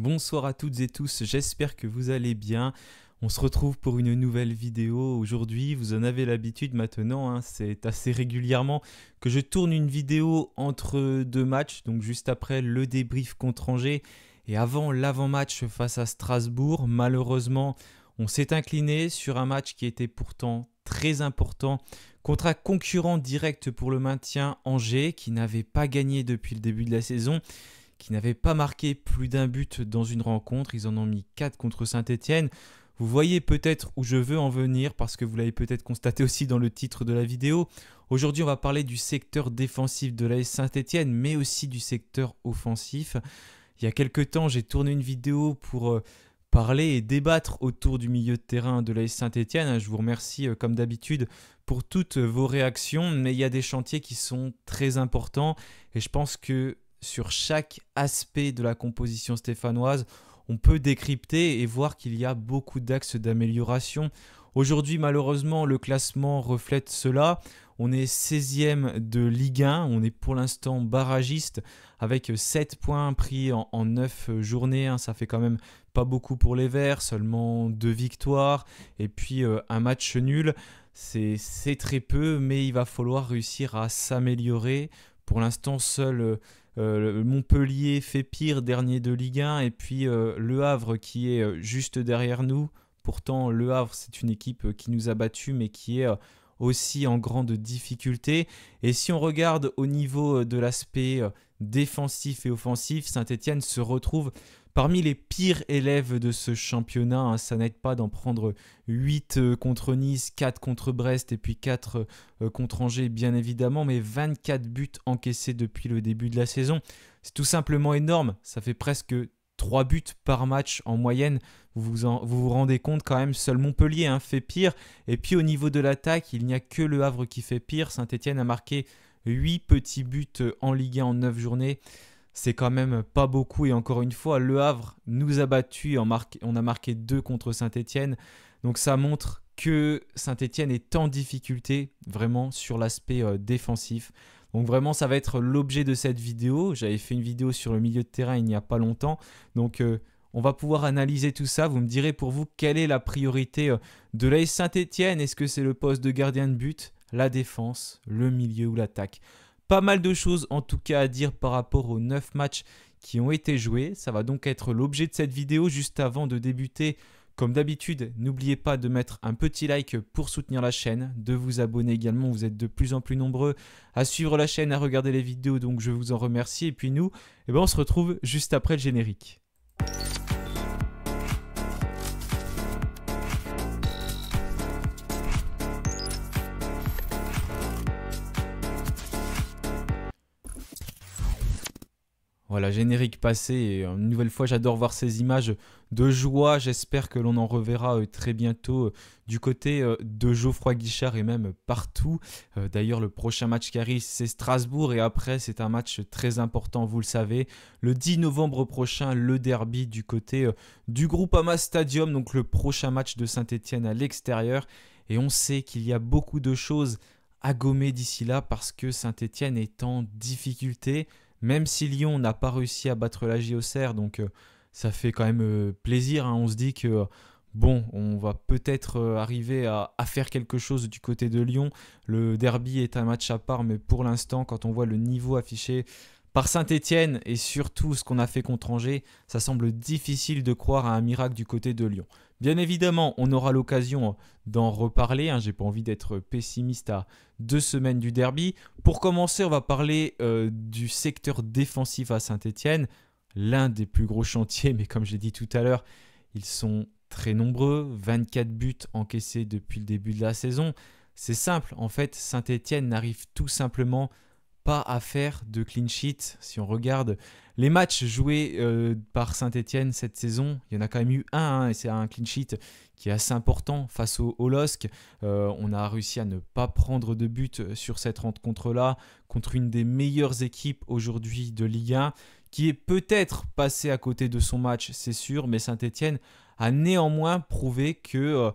Bonsoir à toutes et tous, j'espère que vous allez bien. On se retrouve pour une nouvelle vidéo aujourd'hui. Vous en avez l'habitude maintenant, hein. c'est assez régulièrement que je tourne une vidéo entre deux matchs, donc juste après le débrief contre Angers et avant l'avant-match face à Strasbourg. Malheureusement, on s'est incliné sur un match qui était pourtant très important contre un concurrent direct pour le maintien Angers qui n'avait pas gagné depuis le début de la saison qui n'avaient pas marqué plus d'un but dans une rencontre. Ils en ont mis 4 contre Saint-Étienne. Vous voyez peut-être où je veux en venir parce que vous l'avez peut-être constaté aussi dans le titre de la vidéo. Aujourd'hui, on va parler du secteur défensif de l'AS Saint-Étienne, mais aussi du secteur offensif. Il y a quelques temps, j'ai tourné une vidéo pour euh, parler et débattre autour du milieu de terrain de l'AS Saint-Étienne. Je vous remercie euh, comme d'habitude pour toutes vos réactions, mais il y a des chantiers qui sont très importants et je pense que sur chaque aspect de la composition stéphanoise, on peut décrypter et voir qu'il y a beaucoup d'axes d'amélioration. Aujourd'hui, malheureusement, le classement reflète cela. On est 16e de Ligue 1, on est pour l'instant barragiste avec 7 points pris en, 9 journées. Hein, ça fait quand même pas beaucoup pour les Verts, seulement 2 victoires et puis euh, un match nul. C'est très peu, mais il va falloir réussir à s'améliorer. Pour l'instant, seul... Euh, euh, Montpellier fait pire, dernier de Ligue 1, et puis euh, Le Havre qui est euh, juste derrière nous. Pourtant, Le Havre, c'est une équipe qui nous a battus, mais qui est aussi en grande difficulté. Et si on regarde au niveau de l'aspect défensif et offensif, Saint-Etienne se retrouve parmi les pires élèves de ce championnat. Hein. Ça n'aide pas d'en prendre 8 euh, contre Nice, 4 contre Brest et puis 4 euh, contre Angers, bien évidemment, mais 24 buts encaissés depuis le début de la saison. C'est tout simplement énorme. Ça fait presque 3 buts par match en moyenne. Vous vous, rendez compte quand même, seul Montpellier hein, fait pire. Et puis au niveau de l'attaque, il n'y a que le Havre qui fait pire. Saint-Etienne a marqué 8 petits buts en Ligue 1 en 9 journées. C'est quand même pas beaucoup. Et encore une fois, Le Havre nous a battus. on a marqué 2 contre Saint-Etienne. Donc ça montre que Saint-Etienne est en difficulté vraiment sur l'aspect euh, défensif. Donc vraiment, ça va être l'objet de cette vidéo. J'avais fait une vidéo sur le milieu de terrain il n'y a pas longtemps. Donc euh, on va pouvoir analyser tout ça. Vous me direz pour vous quelle est la priorité euh, de l'AS Saint-Etienne. Est-ce que c'est le poste de gardien de but la défense, le milieu ou l'attaque. Pas mal de choses en tout cas à dire par rapport aux 9 matchs qui ont été joués. Ça va donc être l'objet de cette vidéo juste avant de débuter. Comme d'habitude, n'oubliez pas de mettre un petit like pour soutenir la chaîne, de vous abonner également, vous êtes de plus en plus nombreux à suivre la chaîne, à regarder les vidéos, donc je vous en remercie. Et puis nous, eh ben on se retrouve juste après le générique. générique passé. Et euh, une nouvelle fois, j'adore voir ces images de joie. J'espère que l'on en reverra euh, très bientôt euh, du côté de Geoffroy Guichard et même partout. D'ailleurs, le prochain match qui arrive, c'est Strasbourg. Et après, c'est un match très important, vous le savez. Le 10 novembre prochain, le derby du côté du groupe Groupama Stadium. Donc, le prochain match de Saint-Etienne à l'extérieur. Et on sait qu'il y a beaucoup de choses à gommer d'ici là parce que saint étienne est en difficulté. Même si Lyon n'a pas réussi à battre la JOCR, donc euh, ça fait quand même euh, plaisir. Hein. On se dit que euh, bon, on va peut-être arriver à, à, faire quelque chose du côté de Lyon. Le derby est un match à part, mais pour l'instant, quand on voit le niveau affiché, par Saint-Étienne et surtout ce qu'on a fait contre Angers, ça semble difficile de croire à un miracle du côté de Lyon. Bien évidemment, on aura l'occasion d'en reparler. Je hein, J'ai pas envie d'être pessimiste à deux semaines du derby. Pour commencer, on va parler euh, du secteur défensif à Saint-Étienne, l'un des plus gros chantiers. Mais comme j'ai dit tout à l'heure, ils sont très nombreux, 24 buts encaissés depuis le début de la saison. C'est simple, en fait, Saint-Étienne n'arrive tout simplement à faire de clean sheet. Si on regarde les matchs joués euh, par Saint-Etienne cette saison, il y en a quand même eu un, hein, et c'est un clean sheet qui est assez important face au, euh, on a réussi à ne pas prendre de but sur cette rencontre-là, contre une des meilleures équipes aujourd'hui de Ligue 1, qui est peut-être passée à côté de son match, c'est sûr, mais Saint-Etienne a néanmoins prouvé que euh,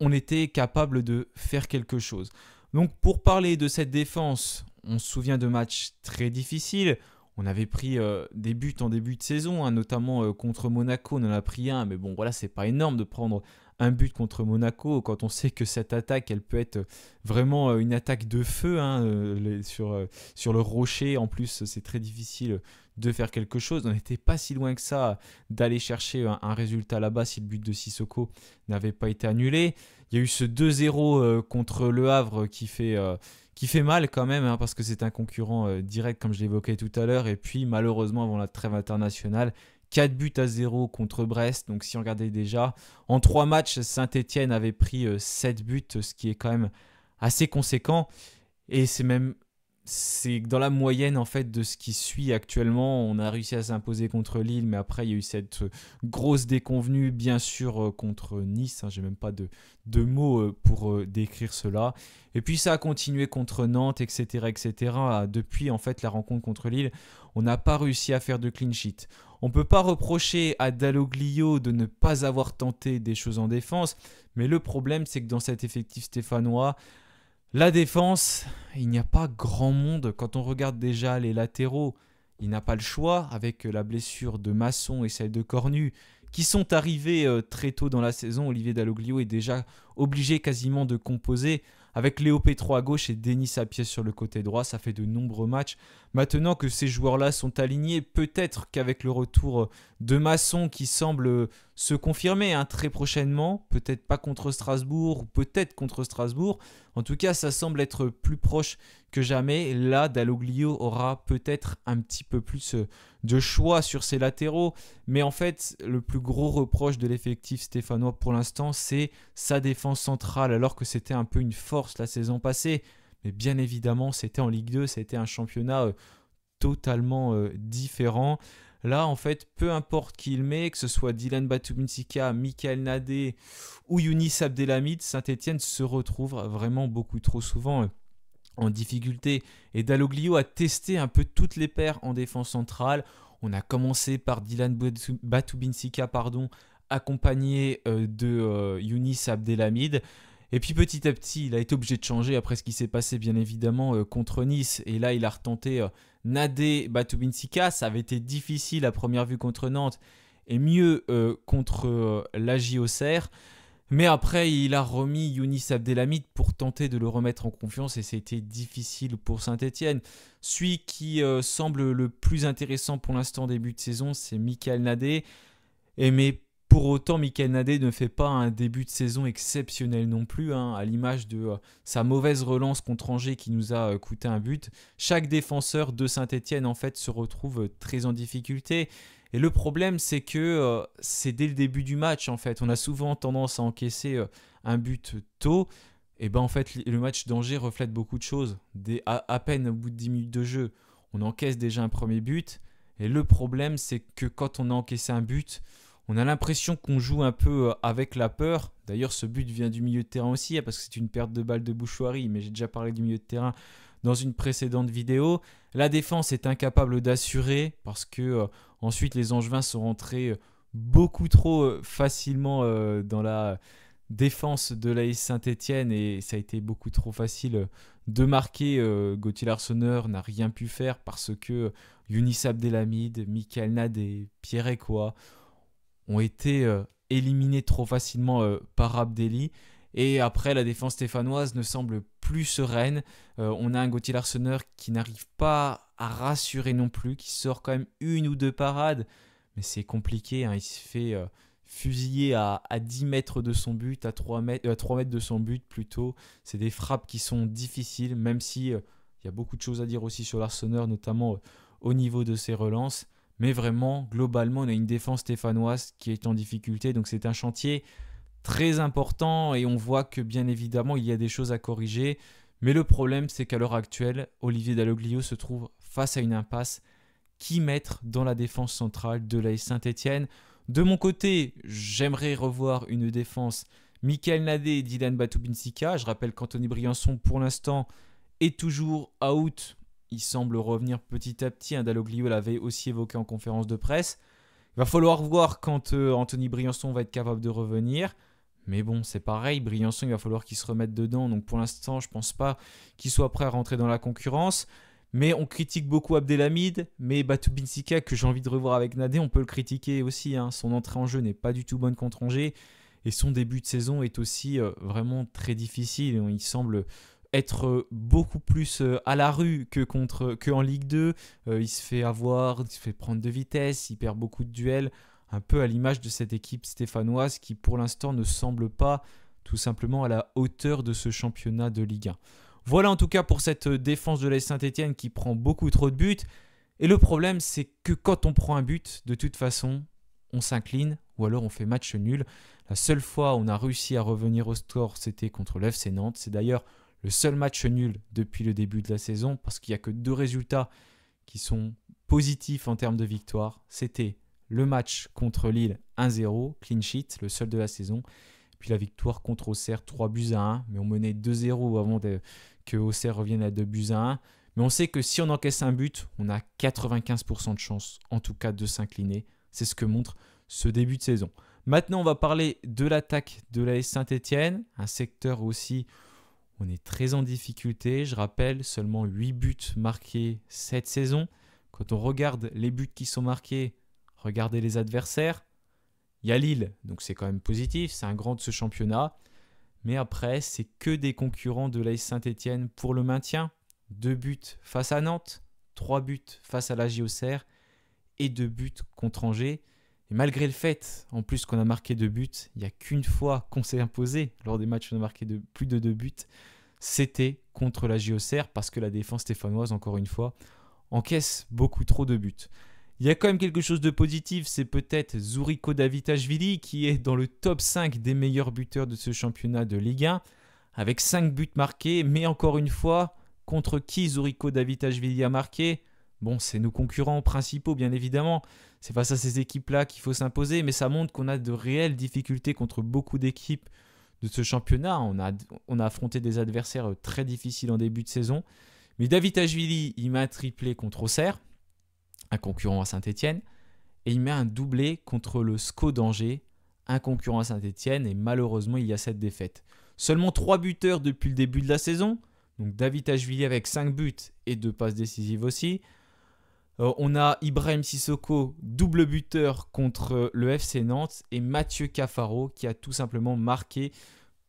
on était capable de faire quelque chose. Donc pour parler de cette défense, on se souvient de matchs très difficiles. On avait pris euh, des buts en début de saison, hein, notamment euh, contre Monaco, on en a pris un, mais bon voilà, c'est pas énorme de prendre un but contre Monaco quand on sait que cette attaque, elle peut être vraiment euh, une attaque de feu hein, sur, sur le rocher. En plus, c'est très difficile de faire quelque chose. On n'était pas si loin que ça d'aller chercher un résultat là-bas si le but de Sissoko n'avait pas été annulé. Il y a eu ce 2-0 contre Le Havre qui fait, qui fait mal quand même, hein, parce que c'est un concurrent euh, direct, comme je l'évoquais tout à l'heure. Et puis, malheureusement, avant la trêve internationale, 4 buts à 0 contre Brest. Donc, si on regardait déjà, en 3 matchs, Saint-Etienne avait pris 7 euh, buts, ce qui est quand même assez conséquent. Et c'est même c'est dans la moyenne en fait de ce qui suit actuellement, on a réussi à s'imposer contre Lille, mais après il y a eu cette euh, grosse déconvenue bien sûr euh, contre Nice. Hein, j'ai même pas de, de mots euh, pour décrire cela. Et puis ça a continué contre Nantes, etc., etc. Ah, depuis en fait la rencontre contre Lille, on n'a pas réussi à faire de clean sheet. On peut pas reprocher à Dalloglio de ne pas avoir tenté des choses en défense, mais le problème c'est que dans cet effectif stéphanois la défense, il n'y a pas grand monde. Quand on regarde déjà les latéraux, il n'a pas le choix avec euh, la blessure de Masson et celle de Cornu qui sont arrivés euh, très tôt dans la saison. Olivier Dalloglio est déjà obligé quasiment de composer avec Léo Petro à gauche et Denis à pied sur le côté droit. Ça fait de nombreux matchs. Maintenant que ces joueurs-là sont alignés, peut-être qu'avec le retour euh, de Masson qui semble se confirmer hein, très prochainement, peut-être pas contre Strasbourg, ou peut-être contre Strasbourg. En tout cas, ça semble être plus proche que jamais. Là, Dalloglio aura peut-être un petit peu plus euh, de choix sur ses latéraux. Mais en fait, le plus gros reproche de l'effectif stéphanois pour l'instant, c'est sa défense centrale, alors que c'était un peu une force la saison passée. Mais bien évidemment, c'était en Ligue 2, c'était un championnat euh, totalement euh, différent. Là, en fait, peu importe qui il met, que ce soit Dylan Batubinsika, Michael Nadé ou Younis Abdelhamid, Saint-Etienne se retrouve vraiment beaucoup trop souvent euh, en difficulté. Et Daloglio a testé un peu toutes les paires en défense centrale. On a commencé par Dylan Batubinsika, pardon, accompagné euh, de euh, Younis Abdelhamid. Et puis petit à petit, il a été obligé de changer après ce qui s'est passé, bien évidemment, euh, contre Nice. Et là, il a retenté Nade euh, Nadé Batubinsika. Ça avait été difficile à première vue contre Nantes et mieux euh, contre la JOCR. Mais après, il a remis Younis Abdelhamid pour tenter de le remettre en confiance et c'était difficile pour Saint-Etienne. Celui qui semble le plus intéressant pour l'instant début de saison, c'est Michael Nadé. Et mais pour autant, Mikel Nadé ne fait pas un début de saison exceptionnel non plus, hein, à l'image de euh, sa mauvaise relance contre Angers qui nous a euh, coûté un but. Chaque défenseur de Saint-Etienne en fait se retrouve euh, très en difficulté. Et le problème, c'est que c'est dès le début du match en fait. On a souvent tendance à encaisser un but tôt. Et ben en fait, le match d'Angers reflète beaucoup de choses. à, à peine au bout de 10 minutes de jeu, on encaisse déjà un premier but. Et le problème, c'est que quand on a encaissé un but, on a l'impression qu'on joue un peu euh, avec la peur. D'ailleurs, ce but vient du milieu de terrain aussi, hein, parce que c'est une perte de balle de Bouchoirie, mais j'ai déjà parlé du milieu de terrain dans une précédente vidéo. La défense est incapable d'assurer, parce que euh, ensuite les Angevins sont rentrés euh, beaucoup trop facilement dans la défense de l'AS Saint-Etienne et ça a été beaucoup trop facile de marquer. Gauthier Larsonneur n'a rien pu faire parce que Younis Abdelhamid, Michael Nadé, Pierre Ekoua ont été euh, éliminés trop facilement euh, par Abdelli. Et après, la défense stéphanoise ne semble plus sereine. Euh, on a un Gauthier Larsonneur qui n'arrive pas à rassurer non plus, qui sort quand même une ou deux parades. Mais c'est compliqué, hein. il se fait fusiller à, 10 mètres de son but, à 3 mètres, à 3 mètres de son but plutôt. C'est des frappes qui sont difficiles, même si il y a beaucoup de choses à dire aussi sur l'Arseneur, notamment au niveau de ses relances. Mais vraiment, globalement, on a une défense stéphanoise qui est en difficulté. Donc c'est un chantier très important et on voit que bien évidemment, il y a des choses à corriger. Mais le problème, c'est qu'à l'heure actuelle, Olivier Dalloglio se trouve face à une impasse. Qui mettre dans la défense centrale de l'AS saint étienne De mon côté, j'aimerais revoir une défense Michael Nadé et Dylan Batubinsika. Je rappelle qu'Anthony Briançon, pour l'instant, est toujours out il semble revenir petit à petit. Hein. Daloglio l'avait aussi évoqué en conférence de presse. Il va falloir voir quand euh, Anthony Briançon va être capable de revenir. Mais bon, c'est pareil, Briançon, il va falloir qu'il se remette dedans. Donc pour l'instant, je ne pense pas qu'il soit prêt à rentrer dans la concurrence. Mais on critique beaucoup Abdelhamid, mais Batou que j'ai envie de revoir avec Nadé, on peut le critiquer aussi. Hein. Son entrée en jeu n'est pas du tout bonne contre Angers. Et son début de saison est aussi euh, vraiment très difficile. Il semble être euh, beaucoup plus euh, à la rue que contre que en Ligue 2. Euh, il se fait avoir, il se fait prendre de vitesse, il perd beaucoup de duels, un peu à l'image de cette équipe stéphanoise qui pour l'instant ne semble pas tout simplement à la hauteur de ce championnat de Ligue 1. Voilà en tout cas pour cette défense de l'AS Saint-Etienne qui prend beaucoup trop de buts. Et le problème c'est que quand on prend un but, de toute façon, on s'incline ou alors on fait match nul. La seule fois où on a réussi à revenir au score, c'était contre l'FC Nantes. C'est d'ailleurs le seul match nul depuis le début de la saison, parce qu'il n'y a que deux résultats qui sont positifs en termes de victoire. C'était le match contre Lille 1-0, clean sheet, le seul de la saison. Puis la victoire contre Auxerre 3 buts à 1, mais on menait 2-0 avant de, que Auxerre revienne à 2 buts à 1. Mais on sait que si on encaisse un but, on a 95% de chance, en tout cas, de s'incliner. C'est ce que montre ce début de saison. Maintenant, on va parler de l'attaque de la Saint-Etienne, un secteur aussi on est très en difficulté. Je rappelle, seulement 8 buts marqués cette saison. Quand on regarde les buts qui sont marqués, regardez les adversaires. Il y a Lille, donc c'est quand même positif, c'est un grand de ce championnat. Mais après, c'est que des concurrents de l'AS Saint-Etienne pour le maintien. Deux buts face à Nantes, trois buts face à la JOCR et deux buts contre Angers. Et malgré le fait, en plus, qu'on a marqué deux buts, il n'y a qu'une fois qu'on s'est imposé lors des matchs où on a marqué plus de deux buts, c'était contre la JOCR parce que la défense stéphanoise, encore une fois, encaisse beaucoup trop de buts. Il y a quand même quelque chose de positif, c'est peut-être Zuriko Davitashvili qui est dans le top 5 des meilleurs buteurs de ce championnat de Ligue 1, avec 5 buts marqués, mais encore une fois, contre qui Zuriko Davitashvili a marqué Bon, c'est nos concurrents principaux, bien évidemment, c'est face à ces équipes-là qu'il faut s'imposer, mais ça montre qu'on a de réelles difficultés contre beaucoup d'équipes de ce championnat. On a, affronté des adversaires euh, très difficiles en début de saison. Mais David Ajvili, il met un triplé contre Auxerre, un concurrent à Saint-Etienne, et il met un doublé contre le SCO d'Angers, un concurrent à Saint-Etienne, et malheureusement, il y a cette défaite. Seulement trois buteurs depuis le début de la saison, donc David Ajvili avec 5 buts et deux passes décisives aussi. Euh, on a Ibrahim Sissoko, double buteur contre euh, le FC Nantes, et Mathieu Cafaro qui a tout simplement marqué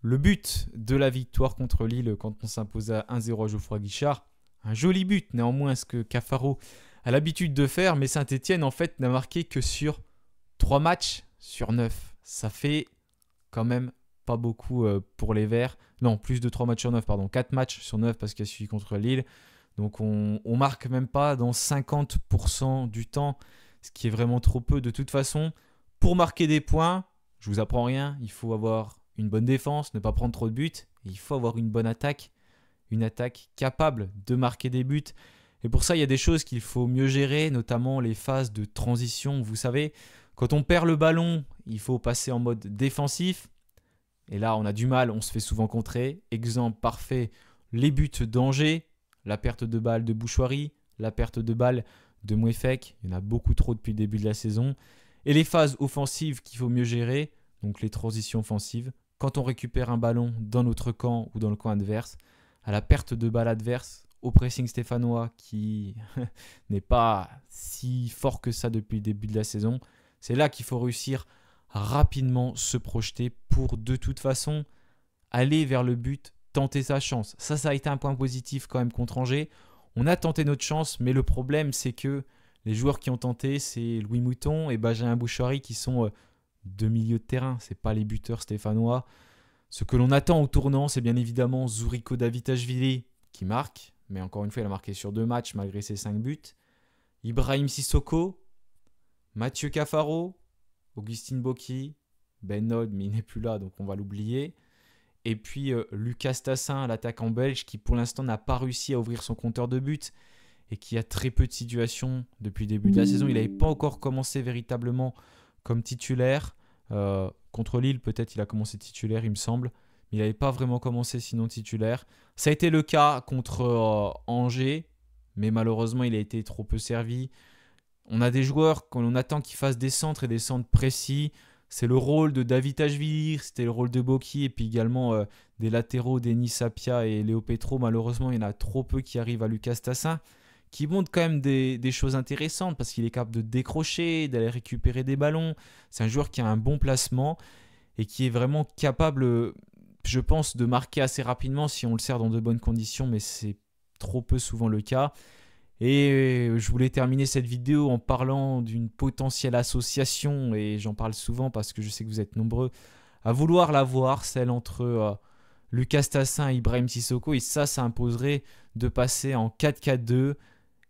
le but de la victoire contre Lille quand on s'imposa à 1-0 à Geoffroy Guichard. Un joli but néanmoins, ce que Cafaro a l'habitude de faire, mais Saint-Etienne en fait n'a marqué que sur 3 matchs sur 9. Ça fait quand même pas beaucoup euh, pour les Verts. Non, plus de 3 matchs sur 9, pardon, 4 matchs sur 9 parce qu'il a suivi contre Lille. Donc on, ne marque même pas dans 50% du temps, ce qui est vraiment trop peu de toute façon. Pour marquer des points, je vous apprends rien, il faut avoir une bonne défense, ne pas prendre trop de buts, il faut avoir une bonne attaque, une attaque capable de marquer des buts. Et pour ça, il y a des choses qu'il faut mieux gérer, notamment les phases de transition. Vous savez, quand on perd le ballon, il faut passer en mode défensif. Et là, on a du mal, on se fait souvent contrer. Exemple parfait, les buts d'Angers la perte de balle de Bouchoirie, la perte de balle de Mouefek, il y en a beaucoup trop depuis le début de la saison, et les phases offensives qu'il faut mieux gérer, donc les transitions offensives, quand on récupère un ballon dans notre camp ou dans le camp adverse, à la perte de balles adverse, au pressing stéphanois qui n'est pas si fort que ça depuis le début de la saison, c'est là qu'il faut réussir rapidement se projeter pour de toute façon aller vers le but tenter sa chance. Ça, ça a été un point positif quand même contre Angers. On a tenté notre chance, mais le problème, c'est que les joueurs qui ont tenté, c'est Louis Mouton et Benjamin Bouchari qui sont euh, deux milieux de terrain. C'est pas les buteurs stéphanois. Ce que l'on attend au tournant, c'est bien évidemment Zurico Davitashvili qui marque, mais encore une fois, il a marqué sur deux matchs malgré ses cinq buts. Ibrahim Sissoko, Mathieu Cafaro, Augustine Bocchi, Ben Nod, mais il n'est plus là, donc on va l'oublier. Et puis euh, Lucas Tassin, l'attaquant belge, qui pour l'instant n'a pas réussi à ouvrir son compteur de buts et qui a très peu de situations depuis le début de la saison. Il n'avait pas encore commencé véritablement comme titulaire. Euh, contre Lille, peut-être il a commencé titulaire, il me semble. Mais il n'avait pas vraiment commencé sinon titulaire. Ça a été le cas contre euh, Angers, mais malheureusement il a été trop peu servi. On a des joueurs qu'on attend qu'ils fassent des centres et des centres précis c'est le rôle de David Ashvili, c'était le rôle de Boki, et puis également euh, des latéraux, Denis Sapia et Léo Petro. Malheureusement, il y en a trop peu qui arrivent à Lucas Tassin, qui montre quand même des, des choses intéressantes, parce qu'il est capable de décrocher, d'aller récupérer des ballons. C'est un joueur qui a un bon placement, et qui est vraiment capable, je pense, de marquer assez rapidement si on le sert dans de bonnes conditions, mais c'est trop peu souvent le cas. Et euh, je voulais terminer cette vidéo en parlant d'une potentielle association, et j'en parle souvent parce que je sais que vous êtes nombreux à vouloir la voir, celle entre euh, Lucas Tassin et Ibrahim Sissoko, et ça, ça imposerait de passer en 4-4-2.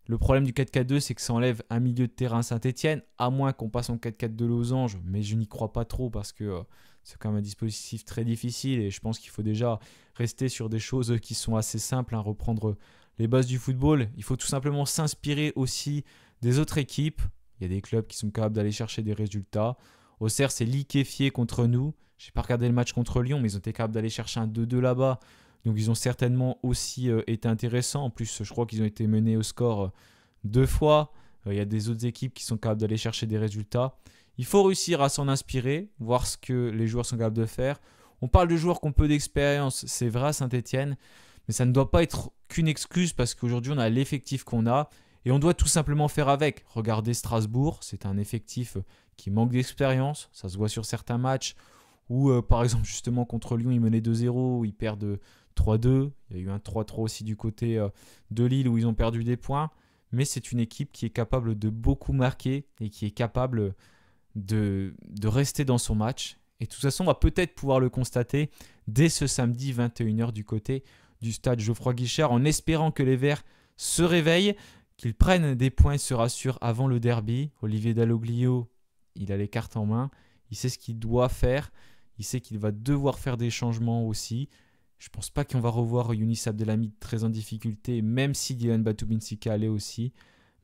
Le problème du 4-4-2, c'est que ça enlève un milieu de terrain Saint-Etienne, à moins qu'on passe en 4-4 de losange, mais je n'y crois pas trop parce que euh, c'est quand même un dispositif très difficile et je pense qu'il faut déjà rester sur des choses qui sont assez simples, à hein, reprendre les bases du football. Il faut tout simplement s'inspirer aussi des autres équipes. Il y a des clubs qui sont capables d'aller chercher des résultats. Auxerre s'est liquéfié contre nous. Je n'ai pas regardé le match contre Lyon, mais ils ont été capables d'aller chercher un 2-2 là-bas. Donc ils ont certainement aussi euh, été intéressants. En plus, je crois qu'ils ont été menés au score euh, deux fois. Euh, il y a des autres équipes qui sont capables d'aller chercher des résultats. Il faut réussir à s'en inspirer, voir ce que les joueurs sont capables de faire. On parle de joueurs qu'on peut d'expérience, c'est vrai saint étienne mais ça ne doit pas être qu'une excuse parce qu'aujourd'hui on a l'effectif qu'on a et on doit tout simplement faire avec. Regardez Strasbourg, c'est un effectif euh, qui manque d'expérience, ça se voit sur certains matchs où euh, par exemple justement contre Lyon ils menaient 2-0, ils perdent 3-2, il y a eu un 3-3 aussi du côté euh, de Lille où ils ont perdu des points, mais c'est une équipe qui est capable de beaucoup marquer et qui est capable de, de rester dans son match. Et de toute façon, on va peut-être pouvoir le constater dès ce samedi 21h du côté du stade Geoffroy Guichard en espérant que les Verts se réveillent, qu'ils prennent des points et se rassurent avant le derby. Olivier Dalloglio, il a les cartes en main, il sait ce qu'il doit faire, il sait qu'il va devoir faire des changements aussi. Je pense pas qu'on va revoir Younis Abdelhamid très en difficulté, même si Dylan Batoubinsika allait aussi.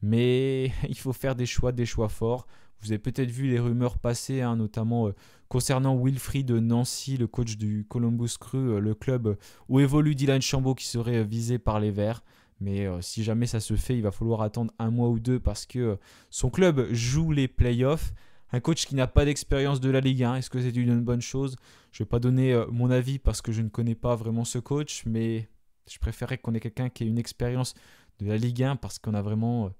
Mais il faut faire des choix, des choix forts. Vous avez peut-être vu les rumeurs passer, hein, notamment euh, concernant Wilfried Nancy, le coach du Columbus Crew, euh, le club euh, où évolue Dylan Chambaud qui serait visé par les Verts. Mais si jamais ça se fait, il va falloir attendre un mois ou deux parce que son club joue les playoffs. Un coach qui n'a pas d'expérience de la Ligue 1, est-ce que c'est une bonne chose Je ne vais pas donner mon avis parce que je ne connais pas vraiment ce coach, mais je préférerais qu'on ait quelqu'un qui ait une expérience de la Ligue 1 parce qu'on a vraiment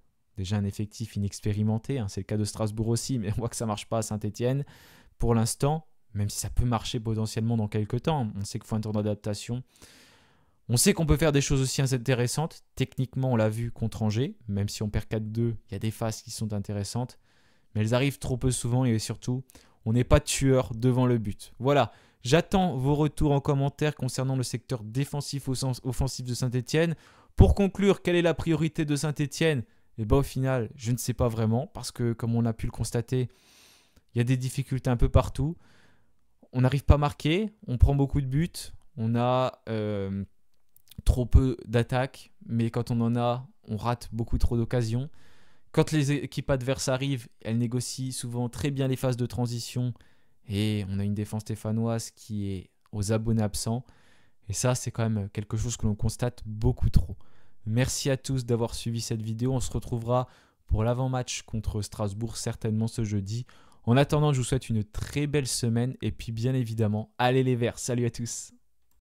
déjà un effectif inexpérimenté. Hein. C'est le cas de Strasbourg aussi, mais on voit que ça ne marche pas à Saint-Etienne. Pour l'instant, même si ça peut marcher potentiellement dans quelques temps, on sait qu'il faut un temps d'adaptation. On sait qu'on peut faire des choses aussi intéressantes. Techniquement, on l'a vu contre Angers, même si on perd 4-2, il y a des phases qui sont intéressantes. Mais elles arrivent trop peu souvent et surtout, on n'est pas tueur devant le but. Voilà, j'attends vos retours en commentaire concernant le secteur défensif au offensif de Saint-Etienne. Pour conclure, quelle est la priorité de Saint-Etienne et eh bah ben, au final, je ne sais pas vraiment, parce que comme on a pu le constater, il y a des difficultés un peu partout. On n'arrive pas à marquer, on prend beaucoup de buts, on a euh, trop peu d'attaques, mais quand on en a, on rate beaucoup trop d'occasions. Quand les équipes adverses arrivent, elles négocient souvent très bien les phases de transition et on a une défense stéphanoise qui est aux abonnés absents. Et ça, c'est quand même quelque chose que l'on constate beaucoup trop. Merci à tous d'avoir suivi cette vidéo. On se retrouvera pour l'avant-match contre Strasbourg certainement ce jeudi. En attendant, je vous souhaite une très belle semaine et puis bien évidemment, allez les verts. Salut à tous.